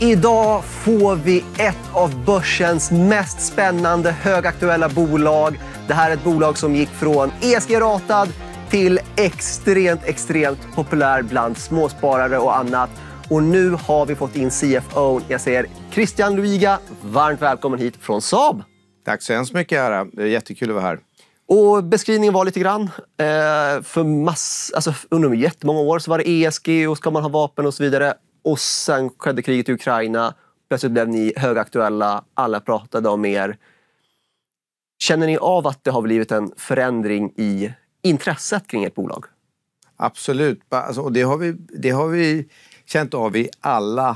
Idag får vi ett av börsens mest spännande högaktuella bolag. Det här är ett bolag som gick från ESG-ratad till extremt, extremt populär bland småsparare och annat. Och nu har vi fått in CFO. Jag säger Christian Luiga, varmt välkommen hit från Saab. Tack så hemskt mycket, Ara. Det är jättekul att vara här. Och beskrivningen var lite grann, eh, för mass, alltså, under jättemånga år så var det ESG och ska man ha vapen och så vidare. Och sen skedde kriget i Ukraina. Plötsligt blev ni högaktuella. Alla pratade om er. Känner ni av att det har blivit en förändring i intresset kring ert bolag? Absolut. Alltså, och det, har vi, det har vi känt av i alla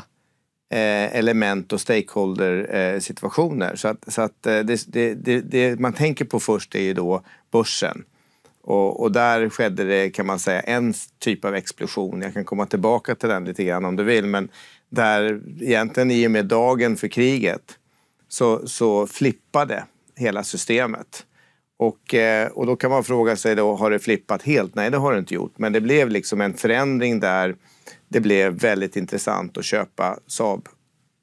eh, element och stakeholder-situationer. Eh, så att, så att eh, det, det, det, man tänker på först är ju då börsen. Och, och, där skedde det, kan man säga, en typ av explosion. Jag kan komma tillbaka till den lite grann om du vill. Men där egentligen i och med dagen för kriget så, så flippade hela systemet. Och, eh, och då kan man fråga sig, då, har det flippat helt? Nej, det har det inte gjort. Men det blev liksom en förändring där det blev väldigt intressant att köpa Saab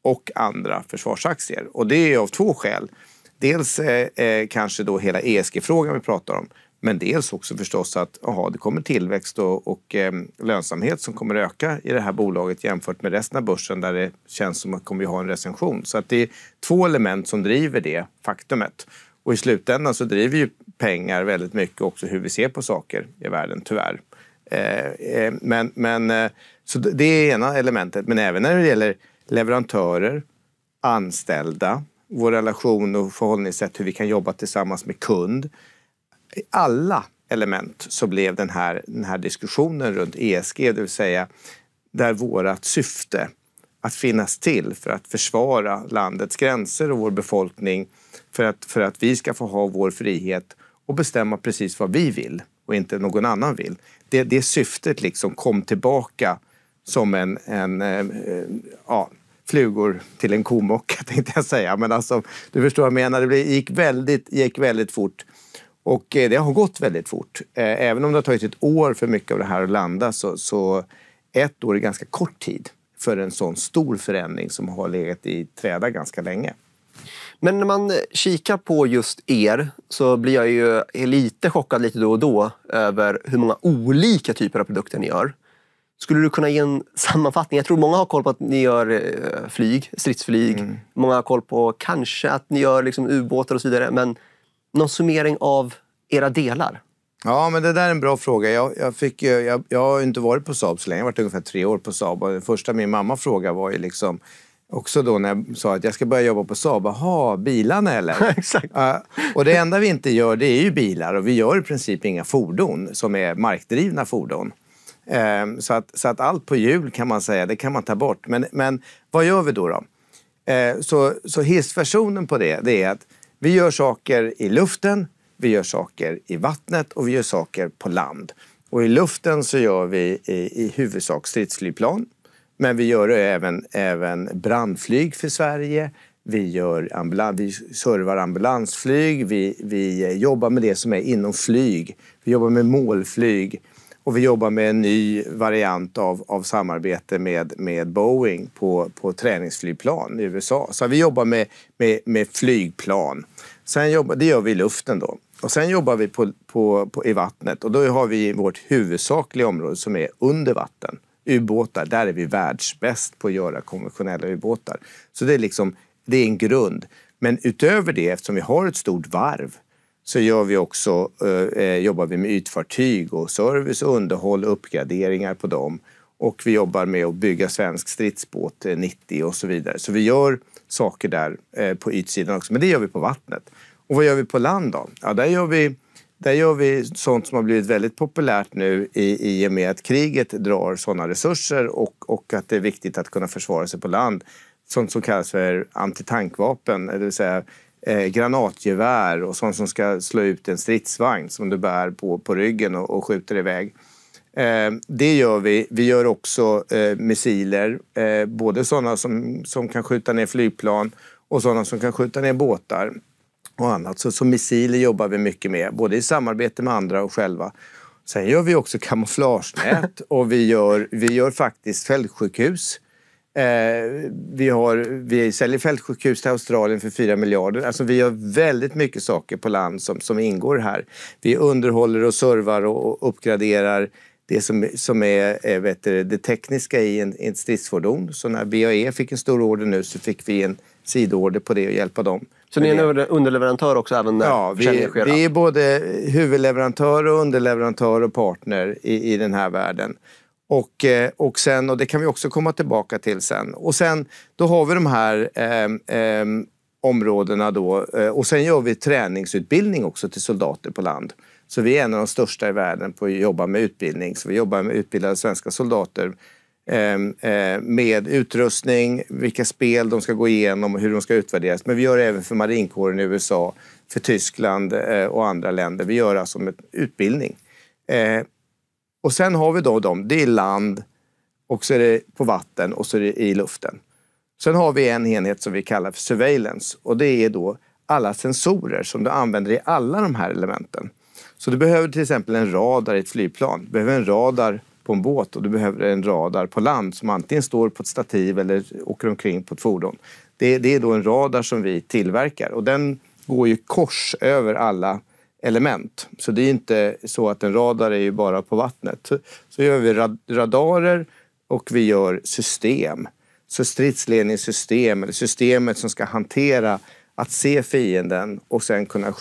och andra försvarsaktier. Och det är av två skäl. Dels eh, eh kanske då hela ESG-frågan vi pratar om men dels också förstås att aha, det kommer tillväxt och, och eh, lönsamhet som kommer öka i det här bolaget jämfört med resten av börsen där det känns som att vi kommer ha en recension. Så att det är två element som driver det faktumet. Och i slutändan så driver ju pengar väldigt mycket också hur vi ser på saker i världen, tyvärr. Eh, eh men, men, eh, så det är ena elementet. Men även när det gäller leverantörer, anställda, vår relation och förhållningssätt, hur vi kan jobba tillsammans med kund i alla element så blev den här, den här diskussionen runt ESG, det vill säga där vårt syfte att finnas till för att försvara landets gränser och vår befolkning för att, för att vi ska få ha vår frihet och bestämma precis vad vi vill och inte någon annan vill. Det, det syftet liksom kom tillbaka som en, en eh, ja, flugor till en komocka tänkte jag säga. Men alltså, du förstår vad jag menar, det gick väldigt, gick väldigt fort. Och eh, det har gått väldigt fort. Eh, även om det har tagit ett år för mycket av det här att landa så, så ett år är ganska kort tid för en sån stor förändring som har legat i träda ganska länge. Men när man kikar på just er så blir jag ju lite chockad lite då och då över hur många olika typer av produkter ni gör. Skulle du kunna ge en sammanfattning? Jag tror många har koll på att ni gör eh, flyg, stridsflyg. Mm. Många har koll på kanske att ni gör liksom ubåtar och så vidare. Men någon summering av era delar? Ja, men det där är en bra fråga. Jag, jag, fick, jag, jag har inte varit på Saab så länge. Jag har varit ungefär tre år på Saab. Och det första min mamma frågade var ju liksom också då när jag sa att jag ska börja jobba på Saab. Jaha, bilarna eller? Exakt. Uh, och det enda vi inte gör det är ju bilar och vi gör i princip inga fordon som är markdrivna fordon. Uh, så, att, så att allt på hjul kan man säga, det kan man ta bort. Men, men vad gör vi då? då? Uh, så, så hissversionen på det, det är att vi gör saker i luften, vi gör saker i vattnet och vi gör saker på land. Och i luften så gör vi i, i huvudsak stridsflygplan. Men vi gör även, även brandflyg för Sverige. Vi, gör ambulans, vi servar ambulansflyg. Vi, vi jobbar med det som är inom flyg. Vi jobbar med målflyg. Och vi jobbar med en ny variant av, av samarbete med, med Boeing på, på träningsflygplan i USA. Så vi jobbar med, med, med flygplan. Sen jobbar, det gör vi i luften då. Och sen jobbar vi på, på, på, i vattnet och då har vi vårt huvudsakliga område som är under vatten. Ubåtar, där är vi världsbäst på att göra konventionella ubåtar. Så det är liksom, det är en grund. Men utöver det, eftersom vi har ett stort varv så gör vi också, eh, eh, jobbar vi med ytfartyg och service underhåll och uppgraderingar på dem. Och vi jobbar med att bygga svensk stridsbåt 90 eh, och så vidare. Så vi gör saker där eh, på ytsidan också, men det gör vi på vattnet. Och vad gör vi på land då? Ja, där gör vi där gör vi sånt som har blivit väldigt populärt nu i, i och med att kriget drar sådana resurser och, och att det är viktigt att kunna försvara sig på land. Sånt som kallas för antitankvapen, det vill säga eh, granatgevär och sånt som ska slå ut en stridsvagn som du bär på, på ryggen och, och skjuter iväg. Eh, det gör vi. Vi gör också eh, missiler, eh, både sådana som, som kan skjuta ner flygplan och sådana som kan skjuta ner båtar och annat. Så, så missiler jobbar vi mycket med, både i samarbete med andra och själva. Sen gör vi också kamouflagenät och vi gör, vi gör faktiskt fältsjukhus Eh, vi, har, vi säljer fältsjukhus till Australien för 4 miljarder. Alltså vi gör väldigt mycket saker på land som, som ingår här. Vi underhåller och servar och, och uppgraderar det som, som är vet du, det tekniska i en, i ett stridsfordon. Så när BAE fick en stor order nu så fick vi en sidoorder på det och hjälpa dem. Så ni är en underleverantör också? även när Ja, vi, är, vi är både huvudleverantör och underleverantör och partner i, i den här världen. Och, eh, och, sen, och det kan vi också komma tillbaka till sen. Och sen, då har vi de här eh, eh, områdena då. Eh, och sen gör vi träningsutbildning också till soldater på land. Så vi är en av de största i världen på att jobba med utbildning. Så vi jobbar med utbildade svenska soldater ehm, eh, med utrustning, vilka spel de ska gå igenom och hur de ska utvärderas. Men vi gör det även för marinkåren i USA, för Tyskland och andra länder. Vi gör alltså med utbildning. Och sen har vi då dem, det är land och så är det på vatten och så är det i luften. Sen har vi en enhet som vi kallar för surveillance och det är då alla sensorer som du använder i alla de här elementen. Så du behöver till exempel en radar i ett flygplan. Du behöver en radar på en båt och du behöver en radar på land som antingen står på ett stativ eller åker omkring på ett fordon. Det, det är då en radar som vi tillverkar och den går ju kors över alla element. Så det är inte så att en radar är ju bara på vattnet. Så gör vi radarer och vi gör system. Så stridsledningssystem, eller systemet som ska hantera att se fienden och sen kunna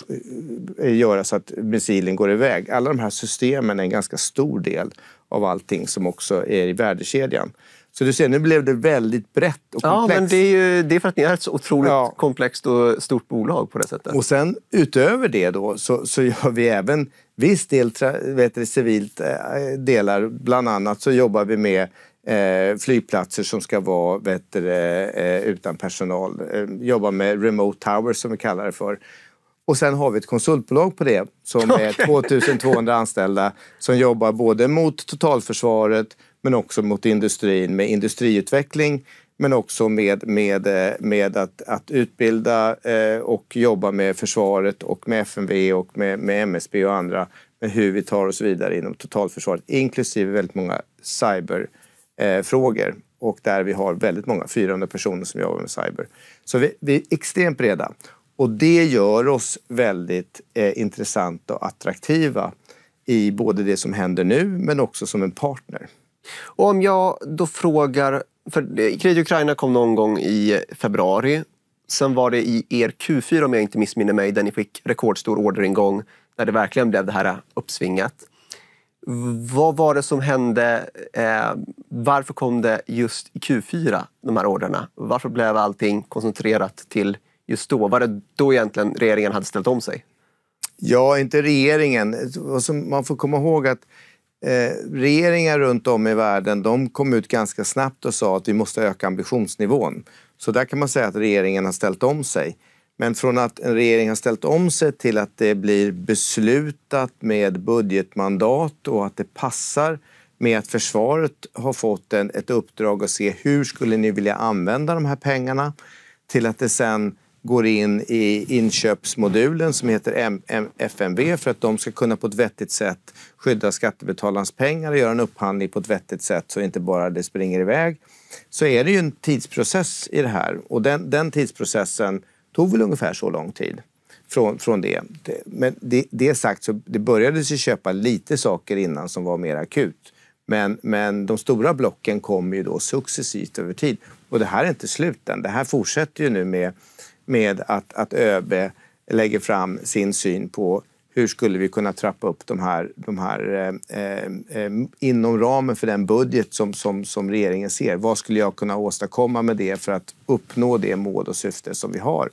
eh, göra så att missilen går iväg. Alla de här systemen är en ganska stor del av allting som också är i värdekedjan. Så du ser, nu blev det väldigt brett och komplext. Ja, men det är, ju, det är för att ni är ett så otroligt ja. komplext och stort bolag på det sättet. Och sen utöver det då så, så gör vi även viss del vet du, civilt eh, delar. Bland annat så jobbar vi med eh, flygplatser som ska vara vet du, eh, utan personal. Eh, jobbar med remote towers som vi kallar det för. Och sen har vi ett konsultbolag på det som okay. är 2200 anställda som jobbar både mot totalförsvaret men också mot industrin med industriutveckling men också med, med, eh, med att, att utbilda eh, och jobba med försvaret och med FMV och med, med MSB och andra med hur vi tar oss vidare inom totalförsvaret, inklusive väldigt många cyberfrågor eh, och där vi har väldigt många, 400 personer som jobbar med cyber. Så vi, vi är extremt breda och det gör oss väldigt eh, intressanta och attraktiva i både det som händer nu men också som en partner. Och om jag då frågar, för kriget i Ukraina kom någon gång i februari. Sen var det i er Q4, om jag inte missminner mig, där ni fick rekordstor orderingång, där det verkligen blev det här äh, uppsvinget. Vad var det som hände? Eh, varför kom det just i Q4, de här orderna? Varför blev allting koncentrerat till just då? Var det då egentligen regeringen hade ställt om sig? Ja, inte regeringen. Alltså, man får komma ihåg att Eh, regeringar runt om i världen de kom ut ganska snabbt och sa att vi måste öka ambitionsnivån. Så där kan man säga att regeringen har ställt om sig. Men från att en regering har ställt om sig till att det blir beslutat med budgetmandat och att det passar med att försvaret har fått en, ett uppdrag att se hur skulle ni vilja använda de här pengarna till att det sen går in i inköpsmodulen som heter FMV för att de ska kunna på ett vettigt sätt skydda skattebetalarnas pengar och göra en upphandling på ett vettigt sätt så inte bara det springer iväg. Så är det ju en tidsprocess i det här och den, den tidsprocessen tog väl ungefär så lång tid från, från det. Men det, det sagt så det började sig köpa lite saker innan som var mer akut. Men, men de stora blocken kommer ju då successivt över tid. Och det här är inte slut än. Det här fortsätter ju nu med med att, att ÖB lägger fram sin syn på hur skulle vi kunna trappa upp de här, de här eh, eh, eh, inom ramen för den budget som, som, som regeringen ser? Vad skulle jag kunna åstadkomma med det för att uppnå det mål och syfte som vi har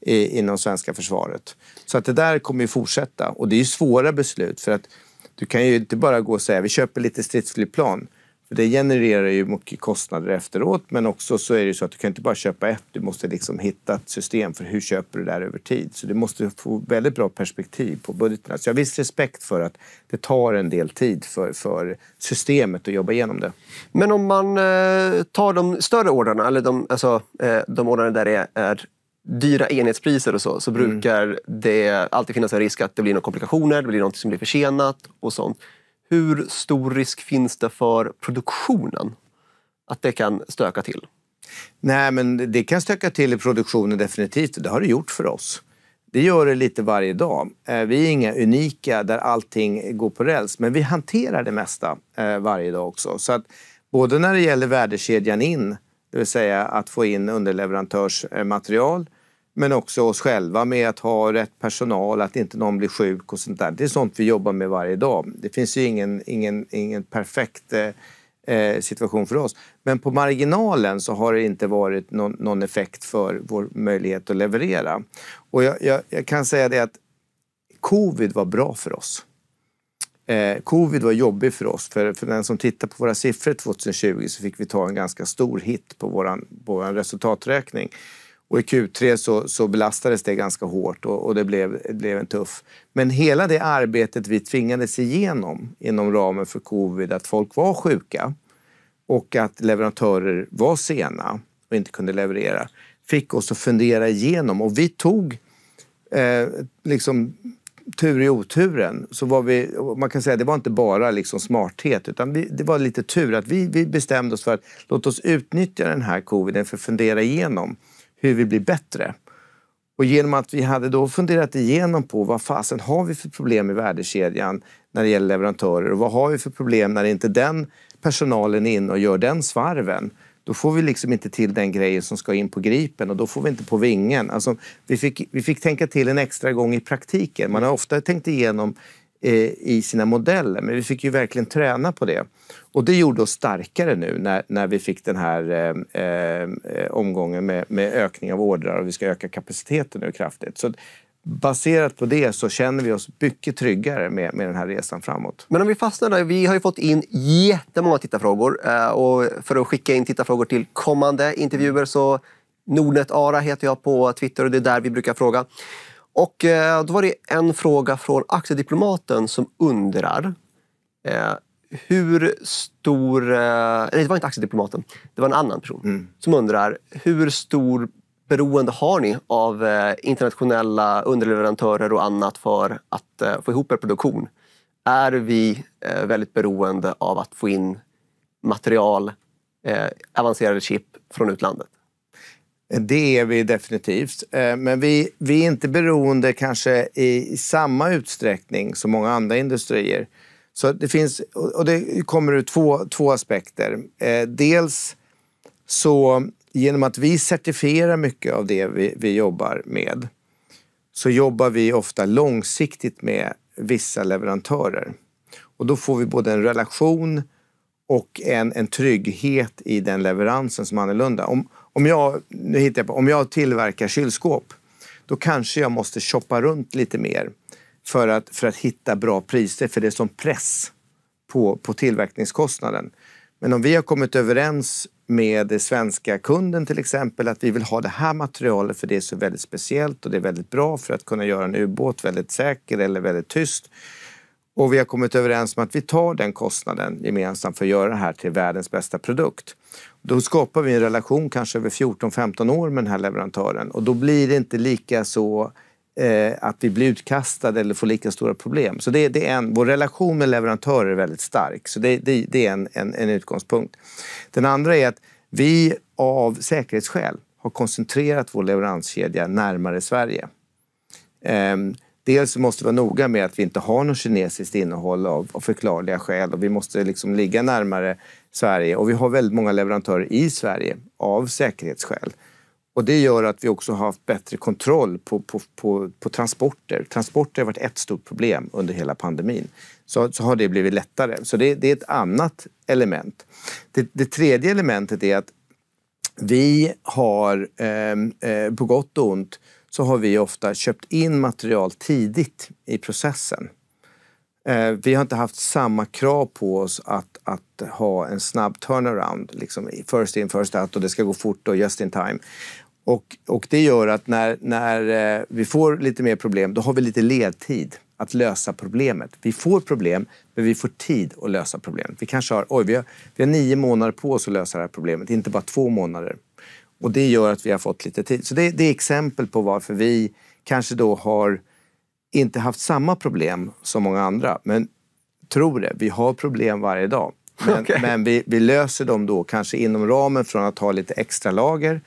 i, inom svenska försvaret? Så att det där kommer ju fortsätta och det är ju svåra beslut för att du kan ju inte bara gå och säga vi köper lite stridsflygplan. Det genererar ju mycket kostnader efteråt, men också så är det så att du kan inte bara köpa ett. Du måste liksom hitta ett system för hur köper du det här över tid. Så du måste få väldigt bra perspektiv på budgeten. Så jag har viss respekt för att det tar en del tid för, för systemet att jobba igenom det. Men om man eh, tar de större ordrarna, eller de, alltså, eh, de ordrarna där det är, är dyra enhetspriser och så, så mm. brukar mm. det alltid finnas en risk att det blir några komplikationer, det blir något som blir försenat och sånt hur stor risk finns det för produktionen att det kan stöka till? Nej, men det kan stöka till i produktionen definitivt. Det har det gjort för oss. Det gör det lite varje dag. Eh, vi är inga unika där allting går på räls, men vi hanterar det mesta eh, varje dag också. Så att både när det gäller värdekedjan in, det vill säga att få in underleverantörsmaterial, men också oss själva med att ha rätt personal, att inte någon blir sjuk och sånt där. Det är sånt vi jobbar med varje dag. Det finns ju ingen, ingen, ingen perfekt eh, eh, situation för oss. Men på marginalen så har det inte varit någon, någon effekt för vår möjlighet att leverera. Och jag, jag, jag kan säga det att covid var bra för oss. Eh, covid var jobbig för oss. För, för den som tittar på våra siffror 2020 så fick vi ta en ganska stor hit på vår på våran resultaträkning. Och i Q3 så, så belastades det ganska hårt och, och det, blev, det blev en tuff. Men hela det arbetet vi tvingades igenom inom ramen för covid, att folk var sjuka och att leverantörer var sena och inte kunde leverera, fick oss att fundera igenom. Och vi tog eh, liksom tur i oturen. Så var vi, man kan säga det var inte bara liksom smarthet, utan vi, det var lite tur att vi, vi bestämde oss för att låt oss utnyttja den här coviden för att fundera igenom hur vi blir bättre. Och genom att vi hade då funderat igenom på vad fasen har vi för problem i värdekedjan när det gäller leverantörer och vad har vi för problem när inte den personalen är inne och gör den svarven. Då får vi liksom inte till den grejen som ska in på gripen och då får vi inte på vingen. Alltså, vi, fick, vi fick tänka till en extra gång i praktiken. Man har ofta tänkt igenom Eh, i sina modeller. Men vi fick ju verkligen träna på det. Och det gjorde oss starkare nu när, när vi fick den här eh, eh omgången med, med, ökning av ordrar och vi ska öka kapaciteten nu kraftigt. Så baserat på det så känner vi oss mycket tryggare med, med den här resan framåt. Men om vi fastnar där. Vi har ju fått in jättemånga tittarfrågor eh, och för att skicka in tittarfrågor till kommande intervjuer så Nordnet Ara heter jag på Twitter och det är där vi brukar fråga. Och eh, då var det en fråga från Aktiediplomaten som undrar eh, hur stor... Eh, nej, det var inte Aktiediplomaten. Det var en annan person mm. som undrar hur stor beroende har ni av eh, internationella underleverantörer och annat för att eh, få ihop er produktion? Är vi väldigt beroende av att få in material, avancerade chip från utlandet? Det är vi definitivt. Eh, men vi, vi är inte beroende kanske i samma utsträckning som många andra industrier. Så det finns, och det kommer ur två, två aspekter. Eh, dels så genom att vi certifierar mycket av det vi, vi jobbar med så jobbar vi ofta långsiktigt med vissa leverantörer. Och då får vi både en relation och en, en trygghet i den leveransen som är annorlunda. Om, om jag, nu hittar jag på, om jag tillverkar kylskåp, då kanske jag måste shoppa runt lite mer för att, för att hitta bra priser, för det är som press på, på tillverkningskostnaden. Men om vi har kommit överens med den svenska kunden till exempel att vi vill ha det här materialet för det är så väldigt speciellt och det är väldigt bra för att kunna göra en ubåt väldigt säker eller väldigt tyst. Och vi har kommit överens om att vi tar den kostnaden gemensamt för att göra det här till världens bästa produkt. Då skapar vi en relation kanske över 14-15 år med den här leverantören och då blir det inte lika så eh, att vi blir utkastade eller får lika stora problem. Så det, det är en, vår relation med leverantörer är väldigt stark, så det, det, det är en, en, en utgångspunkt. Den andra är att vi av säkerhetsskäl har koncentrerat vår leveranskedja närmare Sverige. Ehm, dels måste vi vara noga med att vi inte har något kinesiskt innehåll av, av förklarliga skäl och vi måste liksom ligga närmare Sverige och vi har väldigt många leverantörer i Sverige av säkerhetsskäl. Och det gör att vi också har haft bättre kontroll på, på, på, på transporter. Transporter har varit ett stort problem under hela pandemin. Så, så har det blivit lättare. Så det, det är ett annat element. Det, det, tredje elementet är att vi har, ehm, eh, på gott och ont, så har vi ofta köpt in material tidigt i processen. Eh, vi har inte haft samma krav på oss att att ha en snabb turnaround. Liksom first in, first out och det ska gå fort och just in time. Och, och det gör att när, när eh, vi får lite mer problem, då har vi lite ledtid att lösa problemet. Vi får problem, men vi får tid att lösa problemet. Vi kanske har, oj, vi har, vi har nio månader på oss att lösa det här problemet, inte bara två månader. Och det gör att vi har fått lite tid. Så det, det är exempel på varför vi kanske då har inte haft samma problem som många andra, men tror det. Vi har problem varje dag. Men, okay. men vi, vi, löser dem då kanske inom ramen för att ha lite extra lager.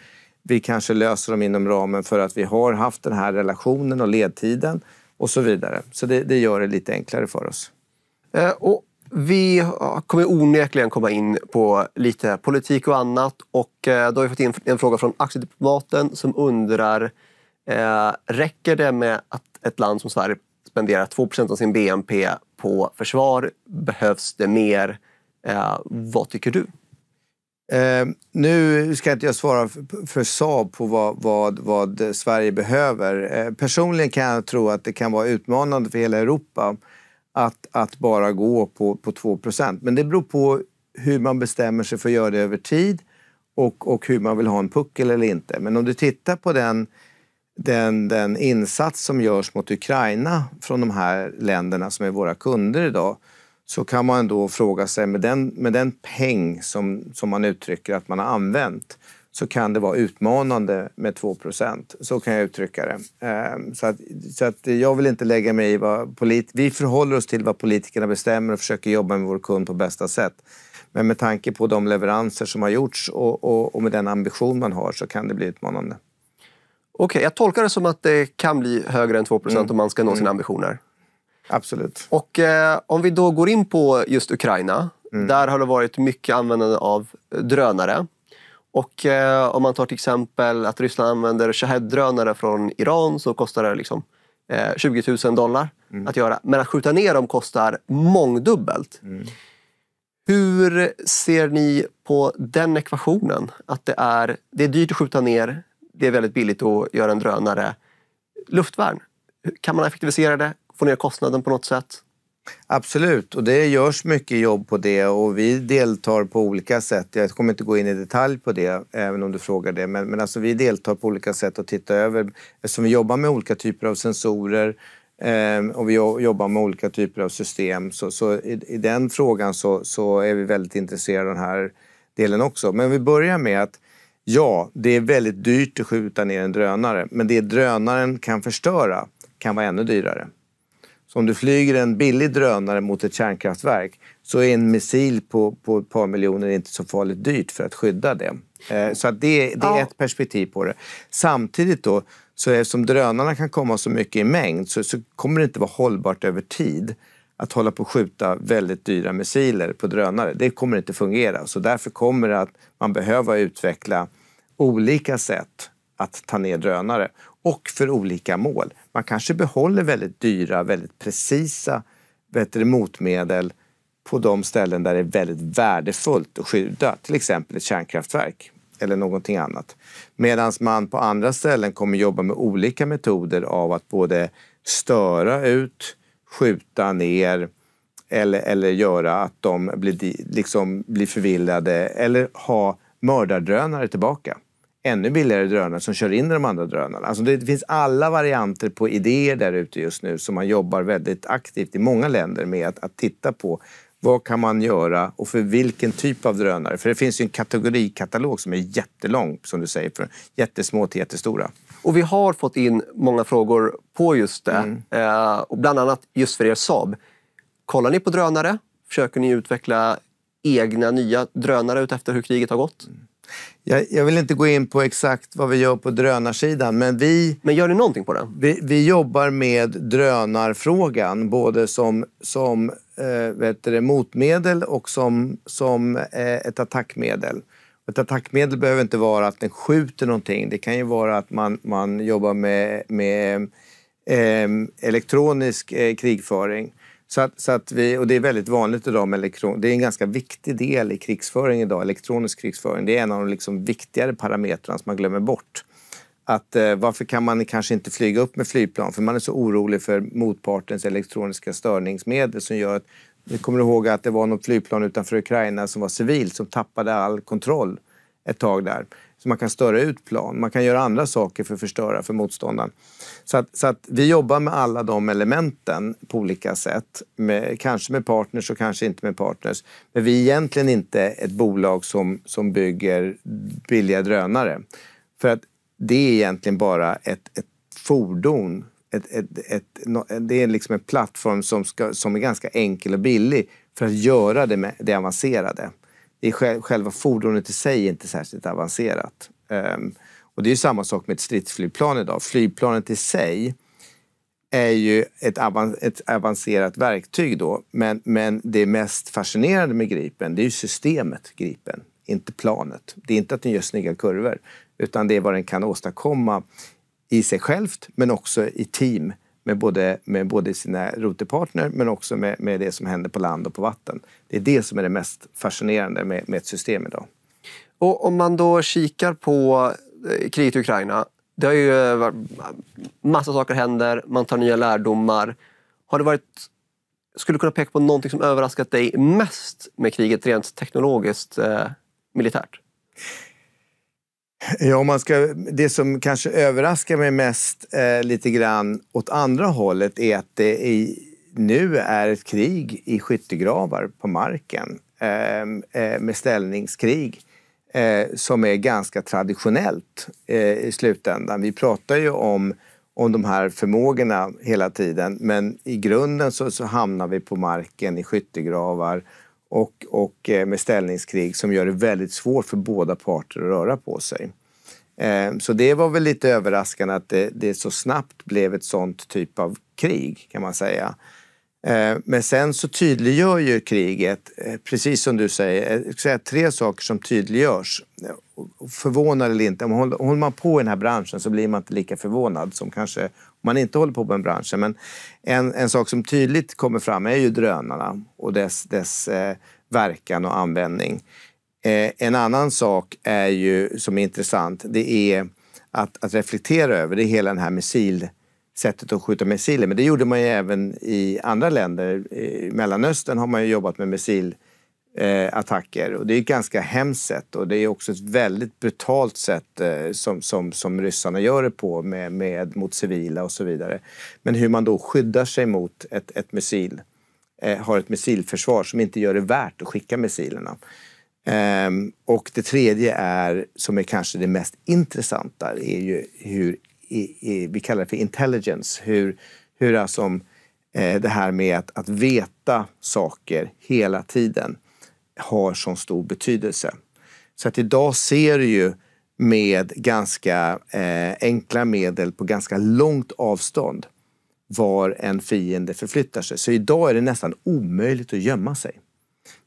Vi kanske löser dem inom ramen för att vi har haft den här relationen och ledtiden och så vidare. Så det, det gör det lite enklare för oss. Eh, och vi kommer onekligen komma in på lite politik och annat. Och eh, då har vi fått in en fråga från Aktiediplomaten som undrar eh, Räcker det med att ett land som Sverige spenderar 2 av sin BNP på försvar? Behövs det mer? Eh, vad tycker du? Eh, nu ska inte jag svara för, Saab på vad, vad, vad Sverige behöver. Eh, personligen kan jag tro att det kan vara utmanande för hela Europa att, att bara gå på, på 2 Men det beror på hur man bestämmer sig för att göra det över tid och, och hur man vill ha en puckel eller inte. Men om du tittar på den den, den insats som görs mot Ukraina från de här länderna som är våra kunder idag så kan man då fråga sig, med den, med den peng som, som man uttrycker att man har använt så kan det vara utmanande med 2 Så kan jag uttrycka det. Ehm, så att, så att jag vill inte lägga mig i vad polit Vi förhåller oss till vad politikerna bestämmer och försöker jobba med vår kund på bästa sätt. Men med tanke på de leveranser som har gjorts och, och, och med den ambition man har så kan det bli utmanande. Okej, okay, jag tolkar det som att det kan bli högre än 2 mm. om man ska nå mm. sina ambitioner. Absolut. Och eh, om vi då går in på just Ukraina. Mm. Där har det varit mycket användande av eh, drönare. Och eh, om man tar till exempel att Ryssland använder Shahed-drönare från Iran så kostar det liksom eh, 20 000 dollar mm. att göra. Men att skjuta ner dem kostar mångdubbelt. Mm. Hur ser ni på den ekvationen? Att det är, det är dyrt att skjuta ner det är väldigt billigt att göra en drönare luftvärn. Kan man effektivisera det? Få ner kostnaden på något sätt? Absolut, och det görs mycket jobb på det och vi deltar på olika sätt. Jag kommer inte gå in i detalj på det, även om du frågar det. Men, men alltså, vi deltar på olika sätt och tittar över, eftersom vi jobbar med olika typer av sensorer eh, och vi jobbar med olika typer av system. Så, så i, i, den frågan så, så, är vi väldigt intresserade av den här delen också. Men vi börjar med att Ja, det är väldigt dyrt att skjuta ner en drönare, men det drönaren kan förstöra kan vara ännu dyrare. Så om du flyger en billig drönare mot ett kärnkraftverk så är en missil på, på ett par miljoner inte så farligt dyrt för att skydda det. Eh, så att det, det är ja. ett perspektiv på det. Samtidigt då, så eftersom drönarna kan komma så mycket i mängd så, så kommer det inte vara hållbart över tid att hålla på och skjuta väldigt dyra missiler på drönare. Det kommer inte fungera. Så därför kommer det att man behöva utveckla olika sätt att ta ner drönare och för olika mål. Man kanske behåller väldigt dyra, väldigt precisa bättre motmedel på de ställen där det är väldigt värdefullt att skydda, till exempel ett kärnkraftverk eller någonting annat. Medan man på andra ställen kommer jobba med olika metoder av att både störa ut, skjuta ner eller, eller göra att de blir, liksom, blir förvillade eller ha mördardrönare tillbaka. Ännu billigare drönare som kör in i de andra drönarna. Alltså det finns alla varianter på idéer där ute just nu som man jobbar väldigt aktivt i många länder med att, att titta på vad kan man göra och för vilken typ av drönare? För det finns ju en kategorikatalog som är jättelång, som du säger, från jättesmå till jättestora. Och vi har fått in många frågor på just det. Mm. Eh, och bland annat just för er Saab. Kollar ni på drönare? Försöker ni utveckla egna nya drönare utefter hur kriget har gått? Mm. Jag, jag, vill inte gå in på exakt vad vi gör på drönarsidan, men vi... Men gör ni någonting på den? Vi, vi jobbar med drönarfrågan, både som, som Eh, vet du, motmedel och som, som eh, ett attackmedel. Ett attackmedel behöver inte vara att den skjuter någonting. Det kan ju vara att man, man jobbar med, med ehm, elektronisk eh, krigföring. Så att, så att vi, och det är väldigt vanligt idag med elektron, Det är en ganska viktig del i krigsföring idag, elektronisk krigsföring. Det är en av de liksom viktigare parametrarna som man glömmer bort att eh, varför kan man kanske inte flyga upp med flygplan? För man är så orolig för motpartens elektroniska störningsmedel som gör att vi kommer ihåg att det var något flygplan utanför Ukraina som var civilt som tappade all kontroll ett tag där. Så man kan störa ut plan, man kan göra andra saker för att förstöra för motståndaren. Så att, så att vi jobbar med alla de elementen på olika sätt. Med, kanske med partners och kanske inte med partners. Men vi är egentligen inte ett bolag som, som bygger billiga drönare. För att det är egentligen bara ett, ett fordon. Ett, ett, ett, det är liksom en plattform som, ska, som är ganska enkel och billig för att göra det, med, det avancerade. Det är själva fordonet i sig är inte särskilt avancerat. Um, och det är samma sak med ett stridsflygplan idag. Flygplanet i sig är ju ett, avan ett avancerat verktyg då, men, men det mest fascinerande med Gripen, det är ju systemet Gripen inte planet. Det är inte att den gör snygga kurvor, utan det är vad den kan åstadkomma i sig självt, men också i team med både, med både sina routerpartner men också med, med det som händer på land och på vatten. Det är det som är det mest fascinerande med, med ett system idag. Och om man då kikar på eh, kriget i Ukraina. Det har ju eh, varit massa saker händer, man tar nya lärdomar. Har det varit, skulle du kunna peka på någonting som överraskat dig mest med kriget rent teknologiskt eh? militärt? Ja, man ska, det som kanske överraskar mig mest eh, lite grann åt andra hållet är att det i, nu är ett krig i skyttegravar på marken ehm, eh, med ställningskrig eh, som är ganska traditionellt eh, i slutändan. Vi pratar ju om, om de här förmågorna hela tiden men i grunden så, så hamnar vi på marken i skyttegravar och, och eh, med ställningskrig som gör det väldigt svårt för båda parter att röra på sig. Eh, så det var väl lite överraskande att det, det så snabbt blev ett sånt typ av krig kan man säga. Eh, men sen så tydliggör ju kriget, precis som du säger, säga tre saker som tydliggörs. Förvånad eller inte, om håller man på i den här branschen så blir man inte lika förvånad som kanske man inte håller på med branschen. Men en, en sak som tydligt kommer fram är ju drönarna och dess, dess eh, verkan och användning. Eh, en annan sak är ju, som är intressant, det är att, att reflektera över, det är hela den här missil sättet att skjuta missiler. Men det gjorde man ju även i andra länder. I Mellanöstern har man ju jobbat med missil eh, attacker. Och det är ett ganska hemskt sätt och det är också ett väldigt brutalt sätt eh, som, som, som ryssarna gör det på med, med, mot civila och så vidare. Men hur man då skyddar sig mot ett, ett missil, eh, har ett missilförsvar som inte gör det värt att skicka missilerna. Ehm, och det tredje är, som är kanske det mest intressanta, är ju hur i, i, vi kallar det för intelligence, hur, hur alltså, eh, det här med att, att veta saker hela tiden har så stor betydelse. Så att idag ser du ju med ganska eh, enkla medel på ganska långt avstånd var en fiende förflyttar sig. Så idag är det nästan omöjligt att gömma sig.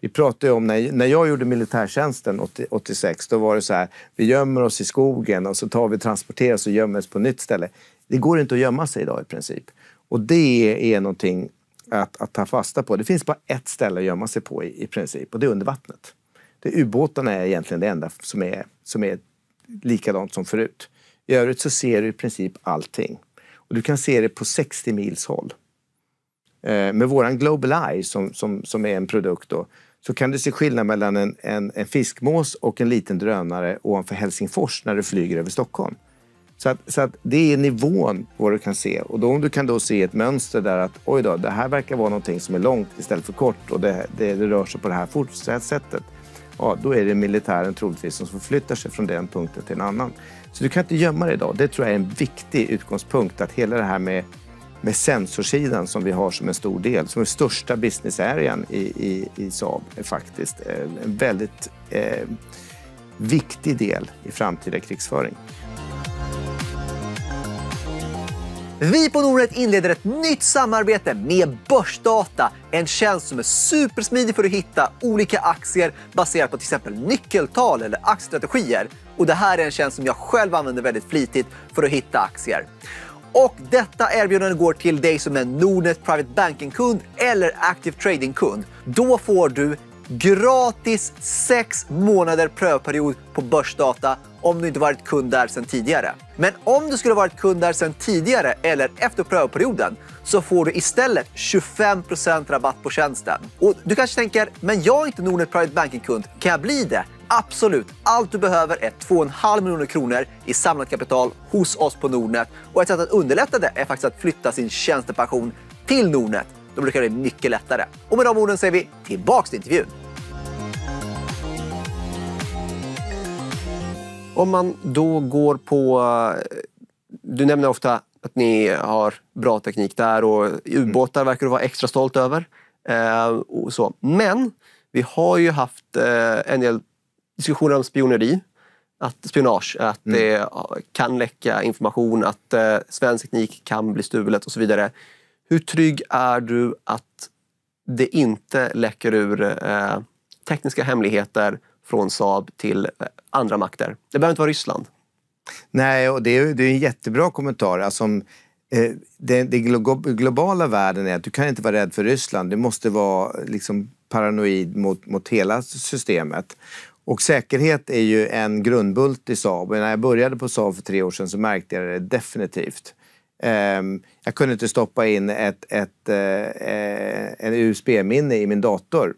Vi pratade om när, när jag gjorde militärtjänsten 80, 86, då var det så här, vi gömmer oss i skogen och så tar vi transporteras och gömmer oss på nytt ställe. Det går inte att gömma sig idag i princip. Och det är någonting att, att ta fasta på. Det finns bara ett ställe att gömma sig på i, i princip och det är under vattnet. Det, ubåtarna är egentligen det enda som är, som är likadant som förut. I övrigt så ser du i princip allting. Och du kan se det på 60 mils håll. Eh, med våran Global Eye som, som, som är en produkt då, så kan du se skillnad mellan en, en, en fiskmås och en liten drönare ovanför Helsingfors när du flyger över Stockholm. Så att, så att det är nivån vad du kan se. Och då, om du kan då se ett mönster där att oj då, det här verkar vara någonting som är långt istället för kort och det, det, det rör sig på det här, fort, sättet. Ja, då är det militären troligtvis som förflyttar sig från den punkten till en annan. Så du kan inte gömma dig idag. Det tror jag är en viktig utgångspunkt att hela det här med med sensorsidan som vi har som en stor del, som är största business arean i, i, i Saab faktiskt. Eh, en väldigt eh, viktig del i framtida krigsföring. Vi på Nordnet inleder ett nytt samarbete med Börsdata. En tjänst som är supersmidig för att hitta olika aktier baserat på till exempel nyckeltal eller aktiestrategier. Och det här är en tjänst som jag själv använder väldigt flitigt för att hitta aktier. Och detta erbjudande går till dig som är Nordnet Private Banking-kund eller Active Trading-kund. Då får du gratis 6 månader prövperiod på Börsdata om du inte varit kund där sedan tidigare. Men om du skulle varit kund där sedan tidigare eller efter prövoperioden så får du istället 25 rabatt på tjänsten. Och du kanske tänker, men jag är inte Nordnet Private Banking-kund. Kan jag bli det? Absolut! Allt du behöver är 2,5 miljoner kronor i samlat kapital hos oss på Nordnet. Och ett sätt att underlätta det är faktiskt att flytta sin tjänstepension till Nordnet. Då brukar det bli mycket lättare. Och med de orden säger vi tillbaks till intervjun. Om man då går på... Eh, du nämner ofta att ni har bra teknik där och ubåtar verkar du vara extra stolt över. Eh, och så. Men vi har ju haft eh, en del diskussioner om spioneri att spionage, att mm. det kan läcka information, att eh, svensk teknik kan bli stulet och så vidare. Hur trygg är du att det inte läcker ur eh, tekniska hemligheter från Saab till eh, andra makter. Det behöver inte vara Ryssland. Nej, och det är, det är en jättebra kommentar. Alltså, om, eh, den, globala världen är att du kan inte vara rädd för Ryssland. Du måste vara liksom, paranoid mot, mot hela systemet. Och säkerhet är ju en grundbult i Saab. Och när jag började på Saab för tre år sedan så märkte jag det definitivt. Ehm, jag kunde inte stoppa in ett, ett, uh, eh, uh, eh, USB-minne i min dator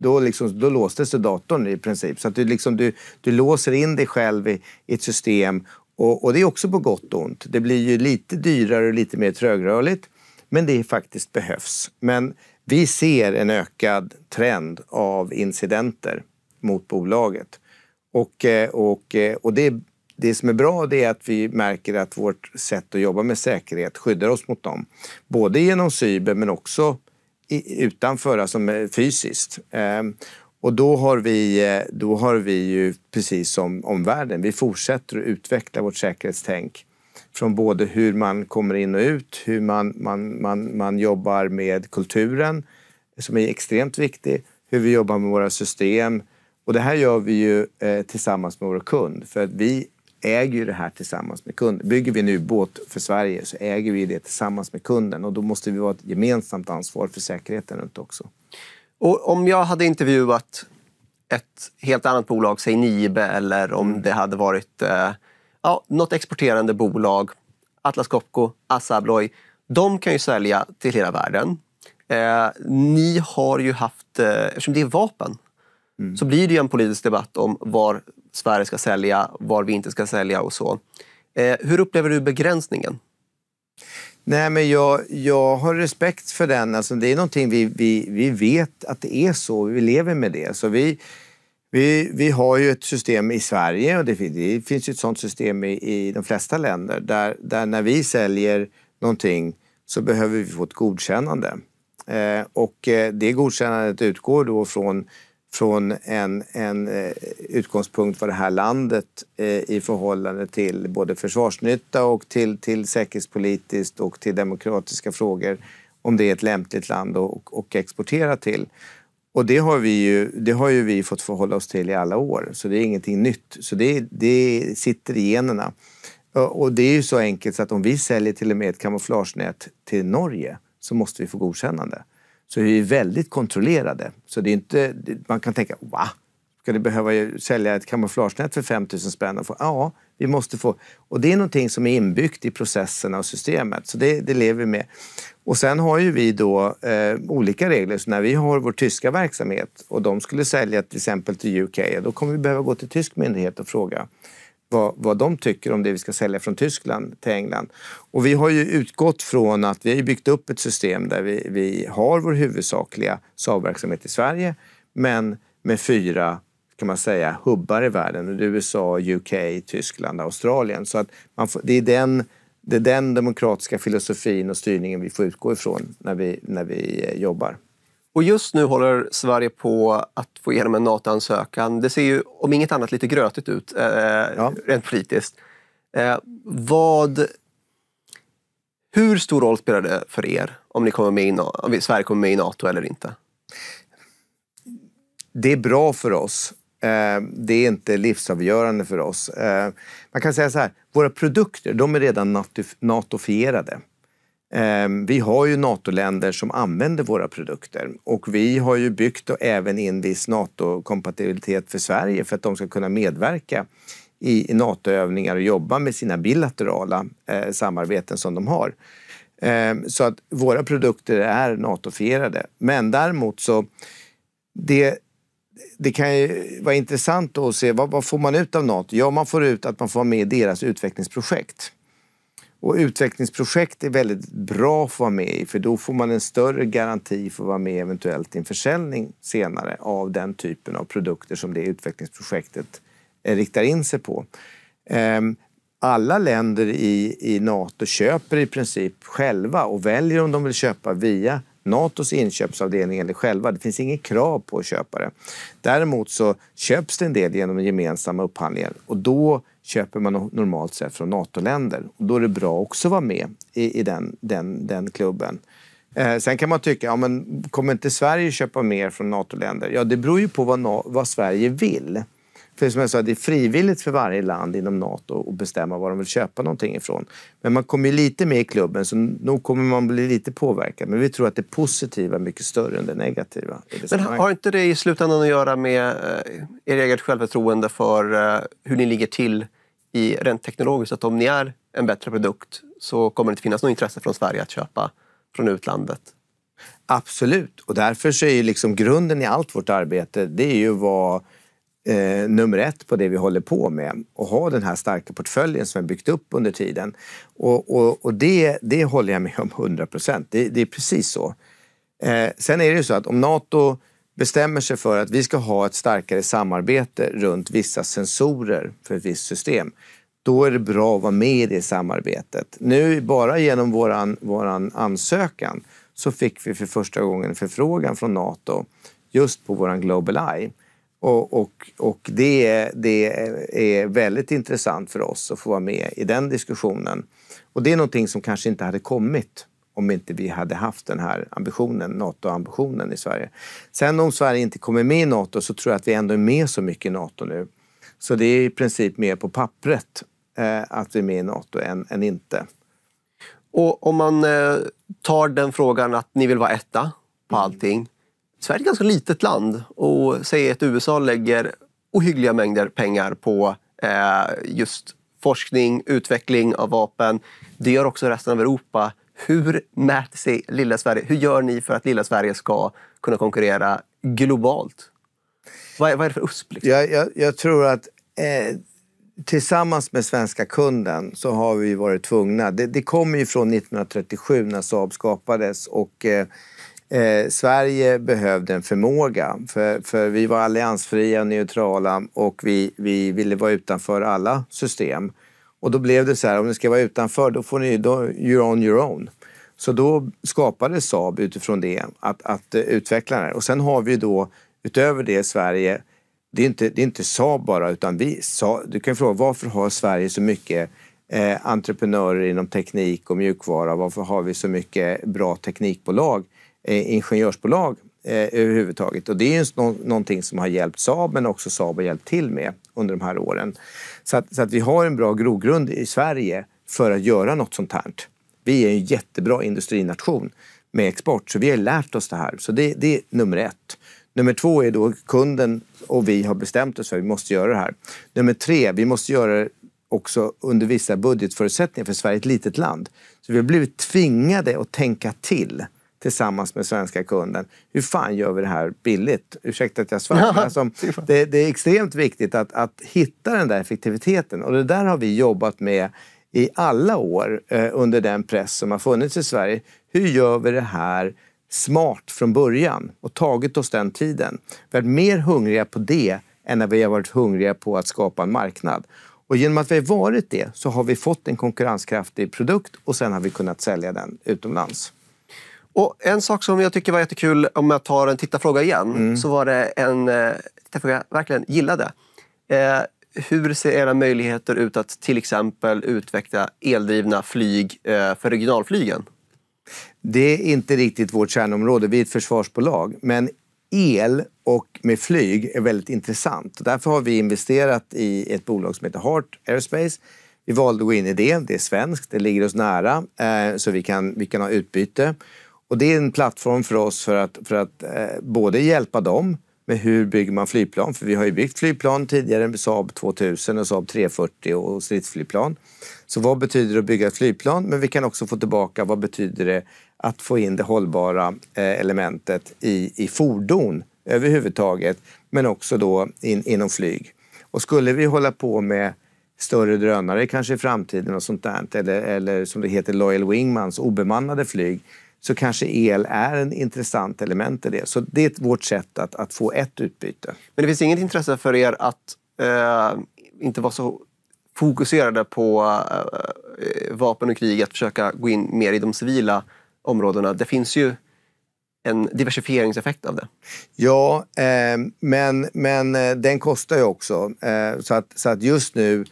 då, liksom, då låstes datorn i princip. Så att du, liksom, du, du låser in dig själv i, i ett system och, och, det är också på gott och ont. Det blir ju lite dyrare och lite mer trögrörligt, men det faktiskt behövs. Men vi ser en ökad trend av incidenter mot bolaget. Och, eh, och, eh, och det, det som är bra det är att vi märker att vårt sätt att jobba med säkerhet skyddar oss mot dem. Både genom cyber men också utanför, alltså fysiskt. Ehm, och då har vi, eh, då har vi ju precis som omvärlden, vi fortsätter att utveckla vårt säkerhetstänk från både hur man kommer in och ut, hur man, man, man, man jobbar med kulturen, som är extremt viktig, hur vi jobbar med våra system. Och det här gör vi ju eh, tillsammans med vår kund, för att vi äger ju det här tillsammans med kunden. Bygger vi en ubåt för Sverige så äger vi det tillsammans med kunden och då måste vi ha ett gemensamt ansvar för säkerheten runt också. Och om jag hade intervjuat ett helt annat bolag, säg Nibe eller om mm. det hade varit eh, ja, något exporterande bolag, Atlas Copco, Assa Abloy. De kan ju sälja till hela världen. Eh, ni har ju haft, eh, eftersom det är vapen, Mm. Så blir det ju en politisk debatt om var Sverige ska sälja, var vi inte ska sälja och så. Eh, hur upplever du begränsningen? Nej, men jag, jag har respekt för den. Alltså, det är någonting vi, vi, vi vet att det är så. Vi lever med det. Så vi, vi, vi har ju ett system i Sverige och det, det finns ju ett sånt system i, i de flesta länder där, där när vi säljer någonting så behöver vi få ett godkännande. Eh, och eh, det godkännandet utgår då från från en, en eh, utgångspunkt för det här landet eh, i förhållande till både försvarsnytta och till, till säkerhetspolitiskt och till demokratiska frågor om det är ett lämpligt land att och, och exportera till. Och det har, vi ju, det har ju vi fått förhålla oss till i alla år, så det är ingenting nytt. Så det, det sitter i generna. Och det är ju så enkelt så att om vi säljer till och med ett kamouflagenät till Norge så måste vi få godkännande. Så är vi väldigt kontrollerade. Så det är inte, man kan tänka, va? Ska du behöva sälja ett kamouflagenät för 5 000 spänn? Och få, ja, vi måste få. Och det är någonting som är inbyggt i processerna och systemet. Så det, det lever vi med. Och sen har ju vi då eh, olika regler. Så när vi har vår tyska verksamhet och de skulle sälja till exempel till UK, då kommer vi behöva gå till tysk myndighet och fråga vad, vad de tycker om det vi ska sälja från Tyskland till England. Och vi har ju utgått från att vi har byggt upp ett system där vi, vi har vår huvudsakliga Saab-verksamhet i Sverige, men med fyra kan man säga, hubbar i världen. USA, UK, Tyskland, Australien. Så att man får, det, är den, det är den demokratiska filosofin och styrningen vi får utgå ifrån när vi, när vi eh, jobbar. Och just nu håller Sverige på att få igenom en NATO-ansökan. Det ser ju om inget annat lite grötigt ut, eh, ja. rent politiskt. Eh, vad, hur stor roll spelar det för er om, ni kommer med i, om Sverige kommer med i NATO eller inte? Det är bra för oss. Eh, det är inte livsavgörande för oss. Eh, man kan säga så här, våra produkter de är redan NATO-fierade. Ehm, vi har ju NATO-länder som använder våra produkter och vi har ju byggt och även in viss NATO-kompatibilitet för Sverige för att de ska kunna medverka i NATO-övningar och jobba med sina bilaterala eh, samarbeten som de har. Ehm, så att våra produkter är NATO-fierade. Men däremot så, det, det kan ju vara intressant att se vad, vad får man ut av NATO? Ja, man får ut att man får vara med i deras utvecklingsprojekt. Och utvecklingsprojekt är väldigt bra att få vara med i för då får man en större garanti för att vara med eventuellt i en försäljning senare av den typen av produkter som det utvecklingsprojektet eh, riktar in sig på. Ehm, alla länder i, i Nato köper i princip själva och väljer om de vill köpa via Natos inköpsavdelning eller själva. Det finns inget krav på att köpa det. Däremot så köps det en del genom gemensamma upphandlingar och då köper man normalt sett från NATO-länder. då är det bra också att vara med i, i den, den, den klubben. Eh, sen kan man tycka, ja, men kommer inte Sverige köpa mer från NATO-länder? Ja, det beror ju på vad, vad Sverige vill. För som jag sa, det är frivilligt för varje land inom Nato att bestämma var de vill köpa någonting ifrån. Men man kommer lite med i klubben, så nog kommer man bli lite påverkad. Men vi tror att det positiva är mycket större än det negativa. Det Men har inte det i slutändan att göra med eh, er eget självförtroende för eh, hur ni ligger till i rent teknologiskt? Att om ni är en bättre produkt så kommer det inte finnas något intresse från Sverige att köpa från utlandet? Absolut, och därför så är ju liksom grunden i allt vårt arbete, det är ju vad eh, nummer ett på det vi håller på med och ha den här starka portföljen som vi byggt upp under tiden. Och, och, och det, det håller jag med om 100 procent. Det, är precis så. Eh, sen är det ju så att om Nato bestämmer sig för att vi ska ha ett starkare samarbete runt vissa sensorer för ett visst system, då är det bra att vara med i det samarbetet. Nu, bara genom vår våran ansökan, så fick vi för första gången förfrågan från Nato just på vår Global Eye och, och, och det, är, det är väldigt intressant för oss att få vara med i den diskussionen. Och det är någonting som kanske inte hade kommit om inte vi hade haft den här ambitionen, NATO-ambitionen i Sverige. Sen om Sverige inte kommer med i NATO så tror jag att vi ändå är med så mycket i NATO nu. Så det är i princip mer på pappret eh, att vi är med i NATO än, än inte. Och om man eh, tar den frågan att ni vill vara etta på mm. allting. Sverige är ett ganska litet land och säg att USA lägger ohyggliga mängder pengar på eh, just forskning, utveckling av vapen. Det gör också resten av Europa. Hur mäter sig lilla Sverige? Hur gör ni för att lilla Sverige ska kunna konkurrera globalt? Vad är, vad är det för USP? Liksom? Jag, jag, jag, tror att eh, tillsammans med svenska kunden så har vi varit tvungna. Det, det kommer ju från 1937 när Saab skapades och eh, eh, Sverige behövde en förmåga. För, för vi var alliansfria och neutrala och vi, vi ville vara utanför alla system. Och då blev det så här, om ni ska vara utanför, då får ni då, you're on your own. Så då skapades Saab utifrån det, att, att eh, utveckla det. Och sen har vi då, utöver det, Sverige det är inte, det är inte Saab bara, utan vi. Saab, du kan fråga varför har Sverige så mycket eh, entreprenörer inom teknik och mjukvara? Varför har vi så mycket bra teknikbolag? Eh, ingenjörsbolag eh, överhuvudtaget. Och det är ju nå någonting som har hjälpt Saab men också Saab har hjälpt till med under de här åren. Så att, så att vi har en bra grogrund i Sverige för att göra något sånt här. Vi är en jättebra industrination med export så vi har lärt oss det här. Så det, det är nummer ett. Nummer två är då kunden och vi har bestämt oss för att vi måste göra det här. Nummer tre, vi måste göra det också under vissa budgetförutsättningar för Sverige är ett litet land. Så vi har blivit tvingade att tänka till tillsammans med svenska kunden. Hur fan gör vi det här billigt? Ursäkta att jag svär. alltså, det, det, är extremt viktigt att, att hitta den där effektiviteten och det där har vi jobbat med i alla år eh, under den press som har funnits i Sverige. Hur gör vi det här smart från början och tagit oss den tiden? Vi har varit mer hungriga på det än när vi har varit hungriga på att skapa en marknad. Och genom att vi har varit det så har vi fått en konkurrenskraftig produkt och sen har vi kunnat sälja den utomlands. Och en sak som jag tycker var jättekul, om jag tar en tittarfråga igen, mm. så var det en eh, tittarfråga jag verkligen gillade. Eh, hur ser era möjligheter ut att till exempel utveckla eldrivna flyg eh, för regionalflygen? Det är inte riktigt vårt kärnområde. Vi är ett försvarsbolag. Men el och med flyg är väldigt intressant. Därför har vi investerat i ett bolag som heter Heart Aerospace. Vi valde att gå in i det. Det är svenskt, det ligger oss nära, eh, så vi kan, vi kan ha utbyte. Och det är en plattform för oss för att, för att eh, både hjälpa dem med hur bygger man flygplan? För vi har ju byggt flygplan tidigare med Saab 2000 och Saab 340 och stridsflygplan. Så vad betyder det att bygga ett flygplan? Men vi kan också få tillbaka vad betyder det att få in det hållbara eh, elementet i, i fordon överhuvudtaget, men också då in, inom flyg. Och skulle vi hålla på med större drönare kanske i framtiden och sånt där, eller, eller som det heter Loyal Wingmans obemannade flyg, så kanske el är en intressant element i det. Så det är vårt sätt att, att få ett utbyte. Men det finns inget intresse för er att eh, inte vara så fokuserade på eh, vapen och krig, att försöka gå in mer i de civila områdena. Det finns ju en diversifieringseffekt av det. Ja, eh, men, men eh, den kostar ju också. Eh, så, att, så att just nu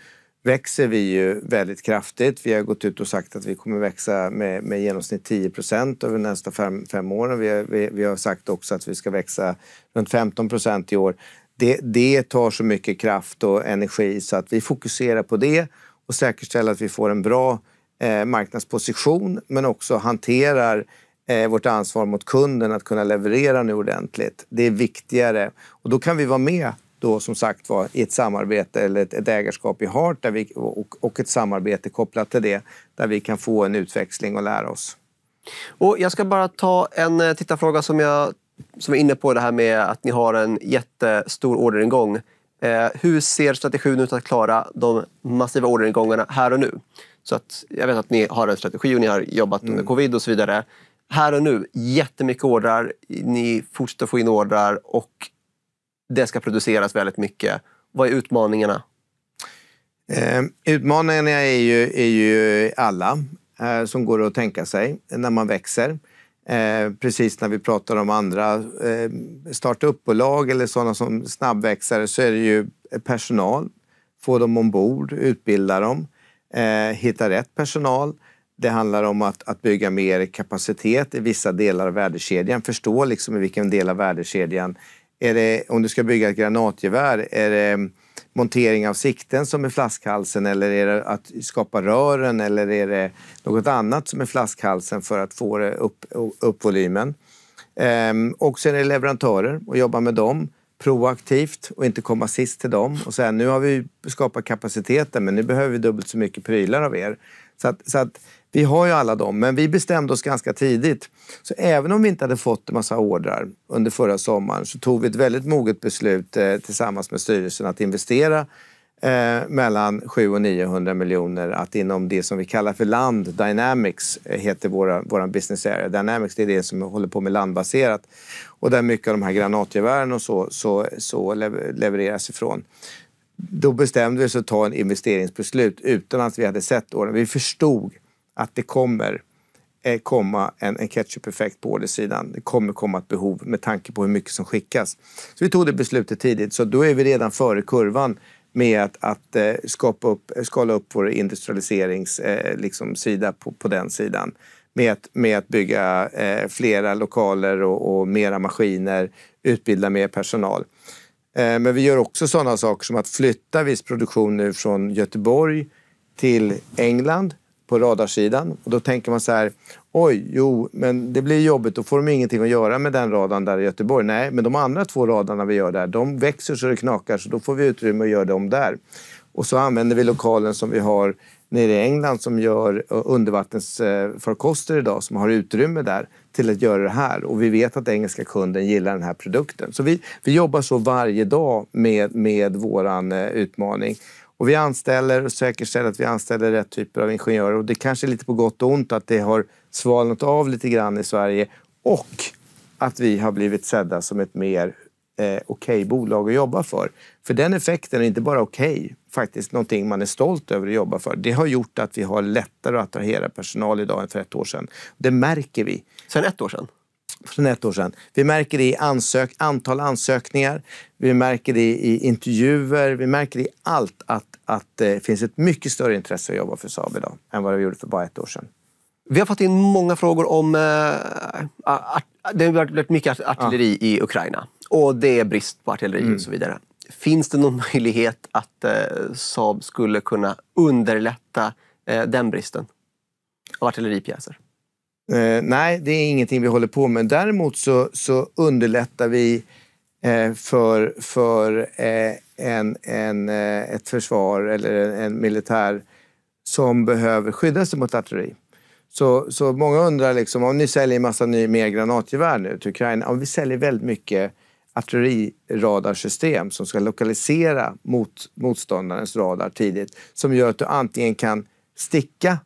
växer vi ju väldigt kraftigt. Vi har gått ut och sagt att vi kommer växa med, med genomsnitt 10 procent över nästa fem, fem åren. Vi, vi, vi, har sagt också att vi ska växa runt 15 procent i år. Det, det tar så mycket kraft och energi så att vi fokuserar på det och säkerställer att vi får en bra eh, marknadsposition men också hanterar eh, vårt ansvar mot kunden att kunna leverera nu ordentligt. Det är viktigare och då kan vi vara med då som sagt var i ett samarbete eller ett, ett ägarskap i Heart där vi, och, och ett samarbete kopplat till det där vi kan få en utväxling och lära oss. Och jag ska bara ta en eh, tittarfråga som jag som är inne på det här med att ni har en jättestor orderingång. Eh, hur ser strategin ut att klara de massiva orderingångarna här och nu? Så att, jag vet att ni har en strategi och ni har jobbat mm. under covid och så vidare. Här och nu, jättemycket ordrar. Ni fortsätter få in ordrar och det ska produceras väldigt mycket. Vad är utmaningarna? Eh, utmaningarna är ju, är ju alla eh, som går att tänka sig när man växer. Eh, precis när vi pratar om andra startupbolag eller sådana som snabbväxare så är det ju personal. Få dem ombord, utbilda dem, hitta rätt personal. Det handlar om att, att bygga mer kapacitet i vissa delar av värdekedjan, förstå liksom i vilken del av värdekedjan är det, om du ska bygga ett granatgevär, är det montering av sikten som är flaskhalsen eller är det att skapa rören eller är det något annat som är flaskhalsen för att få upp, upp volymen? Ehm, och sen är det leverantörer och jobba med dem proaktivt och inte komma sist till dem och säga nu har vi skapat kapaciteten men nu behöver vi dubbelt så mycket prylar av er. Så att, så att vi har ju alla dem, men vi bestämde oss ganska tidigt. Så även om vi inte hade fått en massa ordrar under förra sommaren så tog vi ett väldigt moget beslut eh, tillsammans med styrelsen att investera eh, mellan 700 och 900 miljoner att inom det som vi kallar för Land Dynamics, eh, heter våra, vår business area. Dynamics det är det som håller på med landbaserat och där mycket av de här granatgevären och så, så, så levereras ifrån då bestämde vi oss att ta en investeringsbeslut utan att vi hade sett ordern. Vi förstod att det kommer eh, komma en, en ketchup-effekt på ordersidan. Det kommer komma ett behov med tanke på hur mycket som skickas. Så vi tog det beslutet tidigt, så då är vi redan före kurvan med att, att eh, skapa upp, skala upp vår industrialiseringssida eh, liksom, på, på den sidan. Med att, med att bygga eh, flera lokaler och, och mera maskiner, utbilda mer personal. Eh, men vi gör också sådana saker som att flytta viss produktion nu från Göteborg till England på radarsidan. Och då tänker man så här, oj, jo, men det blir jobbigt. Då får de ingenting att göra med den radarn där i Göteborg. Nej, men de andra två radarna vi gör där, de växer så det knakar, så då får vi utrymme att göra dem där. Och så använder vi lokalen som vi har nere i England som gör eh, undervattensfarkoster eh, idag, som har utrymme där till att göra det här. Och vi vet att engelska kunden gillar den här produkten. Så vi, vi jobbar så varje dag med, med våran eh, utmaning. Och vi anställer och säkerställer att vi anställer rätt typer av ingenjörer. Och det kanske är lite på gott och ont att det har svalnat av lite grann i Sverige. Och att vi har blivit sedda som ett mer eh, okej bolag att jobba för. För den effekten är inte bara okej, okay, faktiskt någonting man är stolt över att jobba för. Det har gjort att vi har lättare att attrahera personal idag än för ett år sedan. Det märker vi. Sen ett år sedan? Från ett år sedan. Vi märker det i ansök, antal ansökningar, vi märker det i intervjuer, vi märker det i allt att, att det finns ett mycket större intresse att jobba för Saab idag än vad det gjorde för bara ett år sedan. Vi har fått in många frågor om... Äh, det har varit mycket artilleri ja. i Ukraina och det är brist på artilleri mm. och så vidare. Finns det någon möjlighet att äh, Saab skulle kunna underlätta äh, den bristen av artilleripjäser? Eh, nej, det är ingenting vi håller på med. Däremot så, så underlättar vi eh, för, för eh, en, en, eh, ett försvar eller en, militär som behöver skydda sig mot artilleri. Så, så många undrar, liksom, om ni säljer en massa ny, mer granatgevär nu till Ukraina, om vi säljer väldigt mycket artilleriradarsystem som ska lokalisera mot motståndarens radar tidigt, som gör att du antingen kan sticka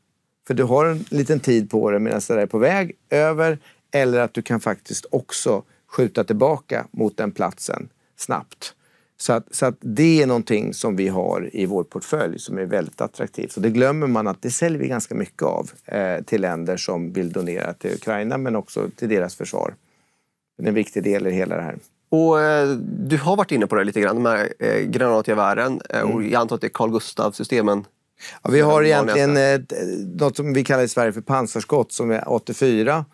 för du har en liten tid på dig medan det är på väg över. Eller att du kan faktiskt också skjuta tillbaka mot den platsen snabbt. Så att, så att det är någonting som vi har i vår portfölj som är väldigt attraktivt. Så det glömmer man att det säljer vi ganska mycket av eh, till länder som vill donera till Ukraina men också till deras försvar. Det är en viktig del i hela det här. Och, eh, du har varit inne på det lite grann, de här eh, granatgevären. Eh, mm. jag antar att det är Carl Gustaf-systemen Ja, vi har egentligen eh, något som vi kallar i Sverige för pansarskott som är 84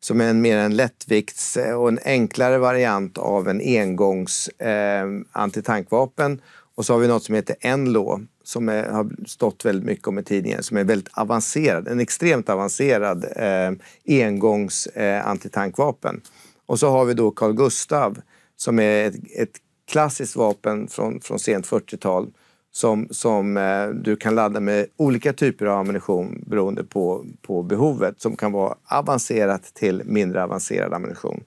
som är en mer en lättvikts eh, och en enklare variant av en engångs eh, antitankvapen. Och så har vi något som heter Enlo som är, har stått väldigt mycket om i tidningen som är väldigt avancerad, en extremt avancerad eh, engångs eh, antitankvapen. Och så har vi då Carl Gustav som är ett, ett klassiskt vapen från, från sent 40-tal som, som eh, du kan ladda med olika typer av ammunition beroende på, på behovet som kan vara avancerat till mindre avancerad ammunition.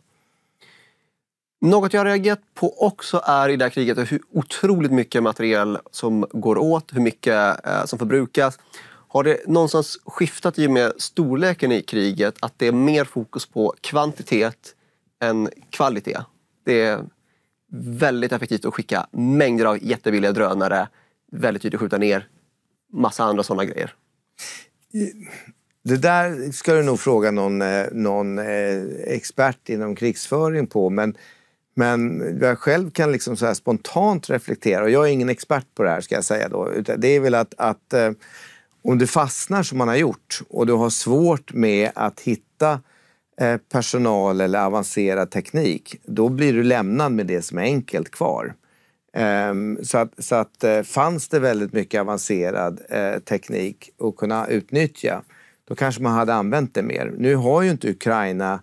Något jag har reagerat på också är i det här kriget hur otroligt mycket materiel som går åt, hur mycket eh, som förbrukas. Har det någonstans skiftat i och med storleken i kriget att det är mer fokus på kvantitet än kvalitet? Det är väldigt effektivt att skicka mängder av jättebilliga drönare väldigt tydligt skjuta ner. Massa andra sådana grejer. Det där ska du nog fråga någon, eh, någon eh, expert inom krigsföring på. Men, men jag själv kan liksom så spontant reflektera, och jag är ingen expert på det här ska jag säga då. Det är väl att, att eh, om du fastnar som man har gjort och du har svårt med att hitta personal eller avancerad teknik, då blir du lämnad med det som är enkelt kvar. Ehm, så att, så att eh, fanns det väldigt mycket avancerad eh, teknik att kunna utnyttja, då kanske man hade använt det mer. Nu har ju inte Ukraina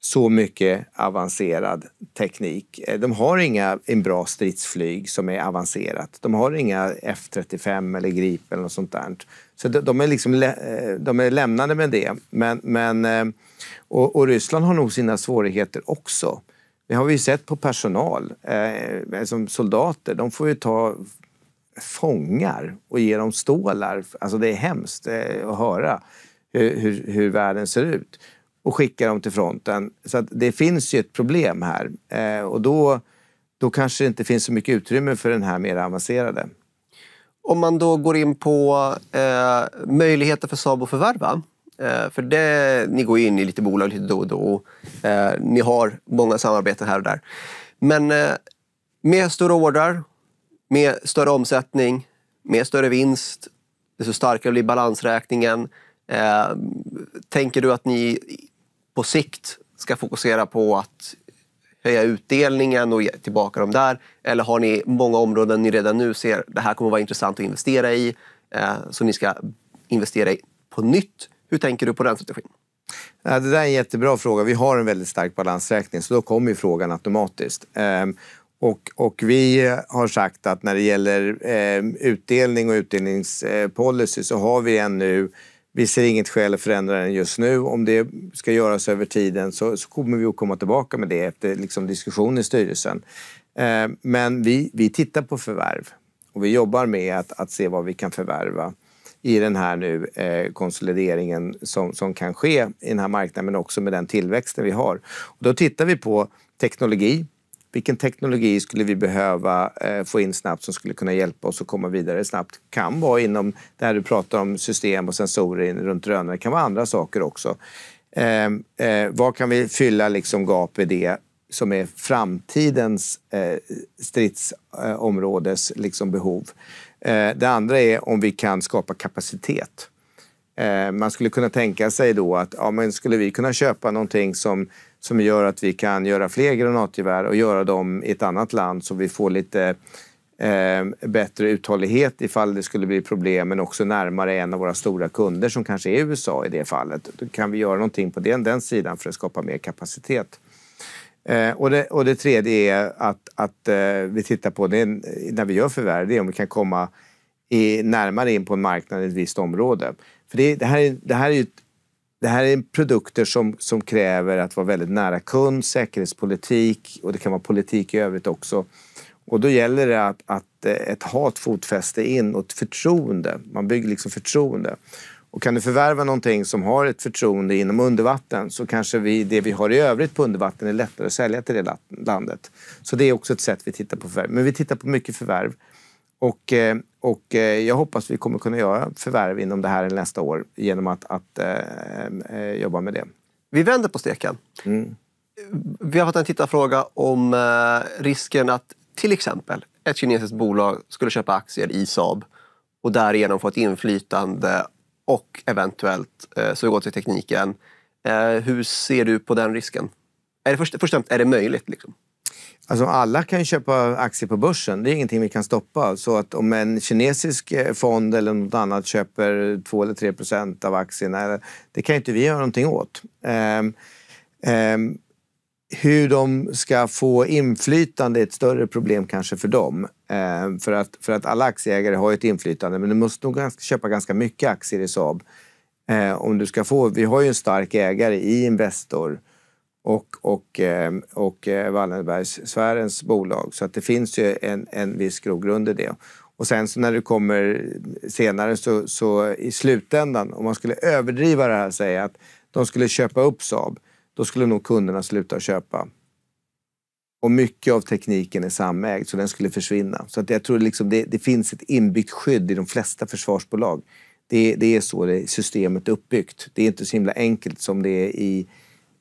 så mycket avancerad teknik. Eh, de har inga en bra stridsflyg som är avancerat. De har inga F35 eller Gripen eller sånt där. Så de är, liksom, de är lämnade med det. Men, men, och, och Ryssland har nog sina svårigheter också. Det har vi ju sett på personal, eh, som soldater. De får ju ta fångar och ge dem stålar. Alltså det är hemskt eh, att höra hur, hur, hur, världen ser ut. Och skicka dem till fronten. Så att det finns ju ett problem här. Eh, och då, då kanske det inte finns så mycket utrymme för den här mer avancerade. Om man då går in på eh, möjligheter för SABO att förvärva. Eh, för det, ni går in i lite bolag lite då och då. och eh, ni har många samarbeten här och där. Men eh, med större ordrar, med större omsättning, med större vinst, desto starkare blir balansräkningen. tänker du att ni på sikt ska fokusera på att höja utdelningen och ge tillbaka dem där? Eller har ni många områden ni redan nu ser det här kommer vara intressant att investera i, eh, som ni ska investera i på nytt? Hur tänker du på den strategin? Ja, det där är en jättebra fråga. Vi har en väldigt stark balansräkning så då kommer ju frågan automatiskt. Ehm, och, och, vi har sagt att när det gäller eh, utdelning och utdelningspolicy eh, så har vi en nu vi ser inget skäl att förändra den just nu. Om det ska göras över tiden så, så kommer vi att komma tillbaka med det efter liksom, diskussion i styrelsen. Eh, men vi, vi tittar på förvärv och vi jobbar med att, att se vad vi kan förvärva i den här nu eh, konsolideringen som, som kan ske i den här marknaden men också med den tillväxten vi har. Och då tittar vi på teknologi. Vilken teknologi skulle vi behöva eh, få in snabbt som skulle kunna hjälpa oss att komma vidare snabbt? Kan vara inom det här du pratar om system och sensorer runt drönare. Det kan vara andra saker också. Eh, eh, vad kan vi fylla liksom gap i det som är framtidens eh, stridsområdes eh, liksom behov? Eh, det andra är om vi kan skapa kapacitet. Eh, man skulle kunna tänka sig då att ja, men skulle vi kunna köpa någonting som, som gör att vi kan göra fler granatgevär och göra dem i ett annat land så vi får lite eh, bättre uthållighet ifall det skulle bli problem men också närmare en av våra stora kunder som kanske är USA i det fallet. Då kan vi göra någonting på den, den sidan för att skapa mer kapacitet. Eh, och, det, och, det, tredje är att, att eh, vi tittar på, det när vi gör förvärv, det är om vi kan komma i, närmare in på en marknad i ett visst område. För det, det här, är, det här är ju det här är produkter som, som kräver att vara väldigt nära kund, säkerhetspolitik och det kan vara politik i övrigt också. Och då gäller det att, att eh, ett hat fotfäste in och ett förtroende. Man bygger liksom förtroende. Och kan du förvärva någonting som har ett förtroende inom undervatten så kanske vi, det vi har i övrigt på undervatten är lättare att sälja till det landet. Så det är också ett sätt vi tittar på förvärv. Men vi tittar på mycket förvärv. Och, eh, och eh, jag hoppas vi kommer kunna göra förvärv inom det här nästa år genom att, att äh, jobba med det. Vi vänder på steken. Mm. Vi har fått en tittarfråga om risken att till exempel ett kinesiskt bolag skulle köpa aktier i Saab och därigenom få ett inflytande och eventuellt eh, så går till tekniken. Eh, hur ser du på den risken? Är det först, först och främst, är det möjligt? Liksom? Alltså alla kan ju köpa aktier på börsen. Det är ingenting vi kan stoppa. Så att om en kinesisk eh, fond eller något annat köper 2 eller 3 procent av aktierna, det kan inte vi göra någonting åt. Um, um, hur de ska få inflytande är ett större problem kanske för dem. Eh, för, att, för att alla aktieägare har ett inflytande, men du måste nog ganska, köpa ganska mycket aktier i Saab. Eh, om du ska få, vi har ju en stark ägare i Investor och, och, eh, och eh, Wallenbergssfärens bolag, så att det finns ju en, en viss grogrund i det. Och sen så när du kommer senare så, så i slutändan, om man skulle överdriva det här och säga att de skulle köpa upp Saab, då skulle nog kunderna sluta köpa. Och mycket av tekniken är samägd, så den skulle försvinna. Så att jag tror liksom det, det finns ett inbyggt skydd i de flesta försvarsbolag. Det, det är så det, systemet är uppbyggt. Det är inte så himla enkelt som det är i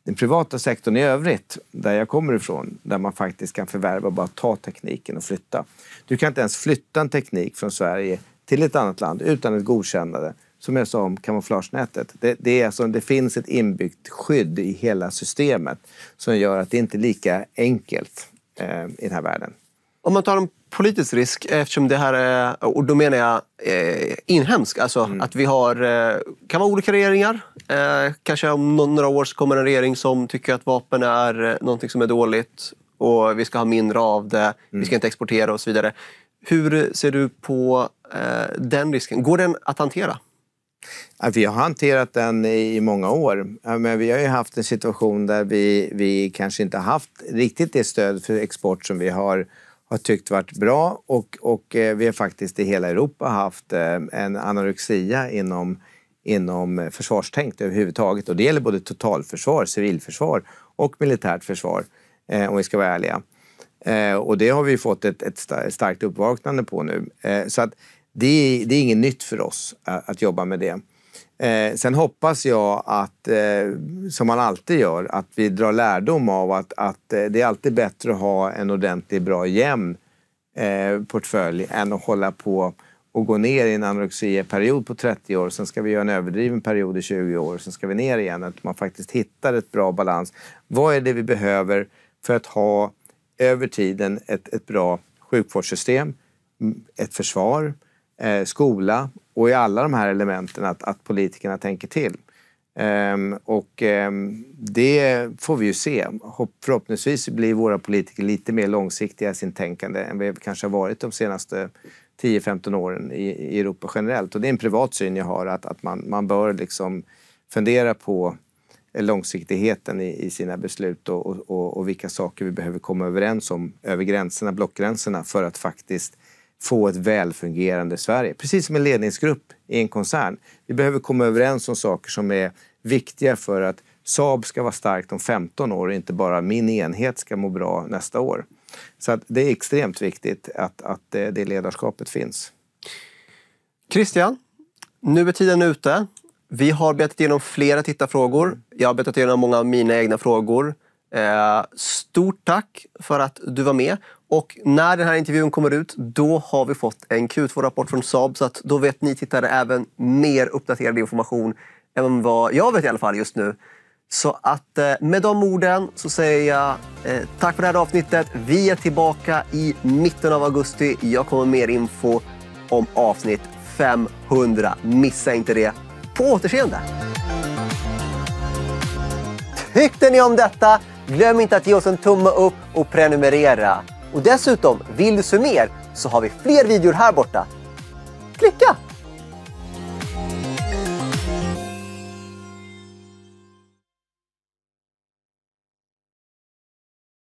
den privata sektorn i övrigt, där jag kommer ifrån, där man faktiskt kan förvärva och bara ta tekniken och flytta. Du kan inte ens flytta en teknik från Sverige till ett annat land utan ett godkännande som jag sa om kamouflagenätet. Det, det, är alltså, det finns ett inbyggt skydd i hela systemet som gör att det inte är lika enkelt eh, i den här världen. Om man tar en politisk risk, eftersom det här är, och då menar jag eh, inhemsk, alltså mm. att vi har, eh, kan vara olika regeringar. Eh, kanske om några år så kommer en regering som tycker att vapen är eh, någonting som är dåligt och vi ska ha mindre av det, mm. vi ska inte exportera och så vidare. Hur ser du på eh, den risken? Går den att hantera? Vi har hanterat den i många år. Men vi har ju haft en situation där vi, vi kanske inte haft riktigt det stöd för export som vi har, har tyckt varit bra och, och eh, vi har faktiskt i hela Europa haft eh, en anorexia inom, inom försvarstänkt överhuvudtaget. Och det gäller både totalförsvar, civilförsvar och militärt försvar eh, om vi ska vara ärliga. Och det har vi fått ett, ett starkt uppvaknande på nu. Så att det är, det är inget nytt för oss att, att jobba med det. Eh, sen hoppas jag att, eh, som man alltid gör, att vi drar lärdom av att, att eh, det är alltid bättre att ha en ordentlig, bra, jämn eh, portfölj än att hålla på och gå ner i en anorexia-period på 30 år. Sen ska vi göra en överdriven period i 20 år. Sen ska vi ner igen. Att man faktiskt hittar ett bra balans. Vad är det vi behöver för att ha över tiden ett, ett bra sjukvårdssystem, ett försvar, eh, skola och i alla de här elementen att, att politikerna tänker till. Ehm, och ehm, det får vi ju se. Förhoppningsvis blir våra politiker lite mer långsiktiga i sin tänkande än vi kanske har varit de senaste 10-15 åren i, i Europa generellt. Och det är en privat syn jag har att, att man, man bör liksom fundera på långsiktigheten i, i sina beslut och, och, och, vilka saker vi behöver komma överens om över gränserna, blockgränserna för att faktiskt få ett välfungerande Sverige. Precis som en ledningsgrupp i en koncern. Vi behöver komma överens om saker som är viktiga för att Saab ska vara starkt om 15 år och inte bara min enhet ska må bra nästa år. Så att det är extremt viktigt att, att eh, det ledarskapet finns. Christian, nu är tiden ute. Vi har betat igenom flera tittarfrågor. Jag har betat igenom många av mina egna frågor. Eh, stort tack för att du var med. Och när den här intervjun kommer ut, då har vi fått en Q2-rapport från Saab. Så att då vet ni tittare även mer uppdaterad information än vad jag vet i alla fall just nu. Så att eh, med de orden så säger jag eh, tack för det här avsnittet. Vi är tillbaka i mitten av augusti. Jag kommer med mer info om avsnitt 500. Missa inte det. På återseende! Tyckte ni om detta? Glöm inte att ge oss en tumme upp och prenumerera. Och dessutom, vill du se mer så har vi fler videor här borta. Klicka!